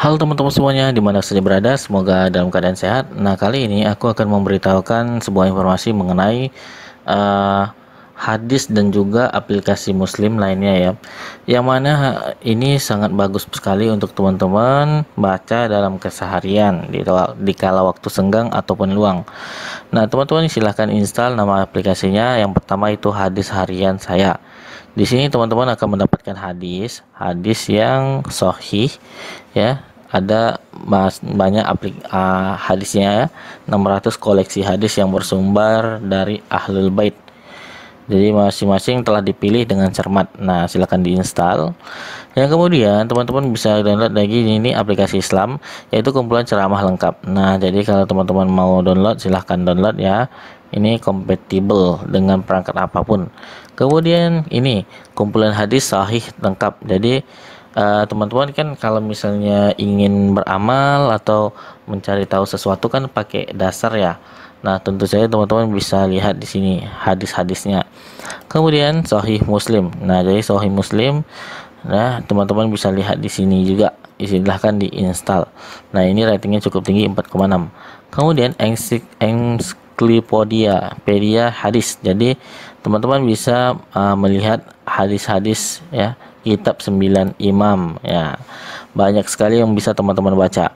Halo teman-teman semuanya, di mana saja berada, semoga dalam keadaan sehat. Nah, kali ini aku akan memberitahukan sebuah informasi mengenai uh, hadis dan juga aplikasi muslim lainnya ya. Yang mana eh, ini sangat bagus sekali untuk teman-teman baca dalam keseharian di, di waktu senggang ataupun luang. Nah, teman-teman silahkan install nama aplikasinya. Yang pertama itu hadis harian saya. Di sini teman-teman akan mendapatkan hadis, hadis yang sohih ya ada bahas, banyak aplik, uh, hadisnya ya 600 koleksi hadis yang bersumber dari ahlul bait jadi masing-masing telah dipilih dengan cermat nah silahkan diinstal yang kemudian teman-teman bisa download lagi ini aplikasi Islam yaitu kumpulan ceramah lengkap nah jadi kalau teman-teman mau download silahkan download ya ini kompatibel dengan perangkat apapun kemudian ini kumpulan hadis sahih lengkap jadi Eh, teman-teman uh, kan kalau misalnya ingin beramal atau mencari tahu sesuatu kan pakai dasar ya. Nah, tentu saja teman-teman bisa lihat di sini hadis-hadisnya. Kemudian sahih Muslim. Nah, jadi sahih Muslim nah teman-teman bisa lihat di sini juga. Silahkan diinstal. Nah, ini ratingnya cukup tinggi 4,6. Kemudian ensik ensiklopedia, pedia hadis. Jadi, teman-teman bisa uh, melihat hadis-hadis ya kitab 9 imam ya banyak sekali yang bisa teman-teman baca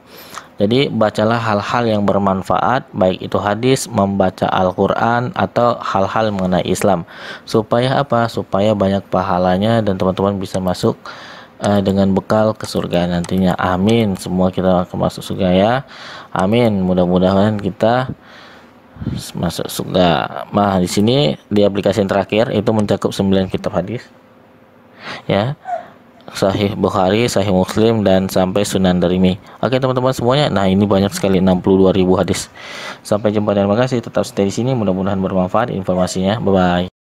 jadi bacalah hal-hal yang bermanfaat baik itu hadis membaca Al-Quran atau hal-hal mengenai Islam supaya apa supaya banyak pahalanya dan teman-teman bisa masuk uh, dengan bekal ke surga nantinya amin semua kita akan masuk surga ya amin mudah-mudahan kita masuk surga. Nah, di sini di aplikasi yang terakhir itu mencakup 9 kitab hadis. Ya. Sahih Bukhari, Sahih Muslim dan sampai Sunan Darimi. Oke, teman-teman semuanya. Nah, ini banyak sekali 62.000 hadis. Sampai jumpa dan terima kasih. Tetap stay di sini, mudah-mudahan bermanfaat informasinya. Bye bye.